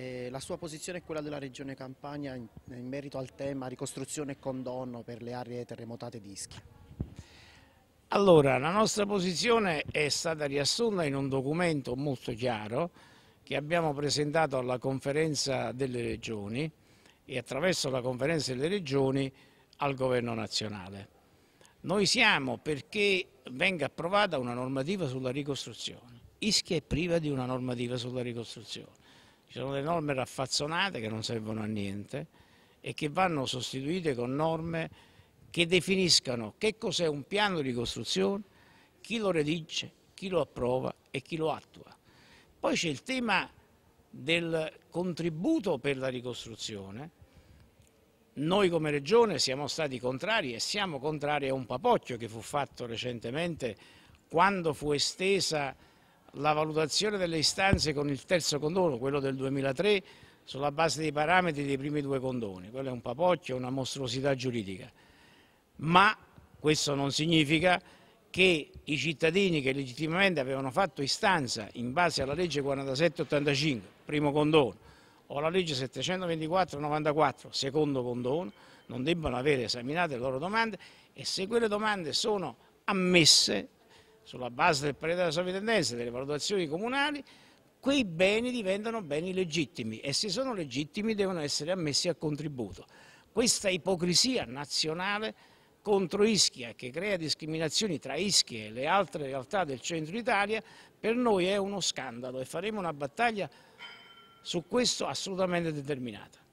Eh, la sua posizione è quella della Regione Campania in, in merito al tema ricostruzione e condono per le aree terremotate di Ischia. Allora, la nostra posizione è stata riassunta in un documento molto chiaro che abbiamo presentato alla conferenza delle regioni e attraverso la conferenza delle regioni al governo nazionale. Noi siamo perché venga approvata una normativa sulla ricostruzione. Ischia è priva di una normativa sulla ricostruzione ci sono delle norme raffazzonate che non servono a niente e che vanno sostituite con norme che definiscano che cos'è un piano di ricostruzione, chi lo redige, chi lo approva e chi lo attua. Poi c'è il tema del contributo per la ricostruzione. Noi come Regione siamo stati contrari e siamo contrari a un papocchio che fu fatto recentemente quando fu estesa la valutazione delle istanze con il terzo condono, quello del 2003, sulla base dei parametri dei primi due condoni. Quello è un papocchio, una mostruosità giuridica. Ma questo non significa che i cittadini che legittimamente avevano fatto istanza in base alla legge 4785, primo condono, o alla legge 724-94, secondo condono, non debbano avere esaminate le loro domande e se quelle domande sono ammesse sulla base del parere della sovrintendenza e delle valutazioni comunali, quei beni diventano beni legittimi e se sono legittimi devono essere ammessi a contributo. Questa ipocrisia nazionale contro Ischia che crea discriminazioni tra Ischia e le altre realtà del centro Italia per noi è uno scandalo e faremo una battaglia su questo assolutamente determinata.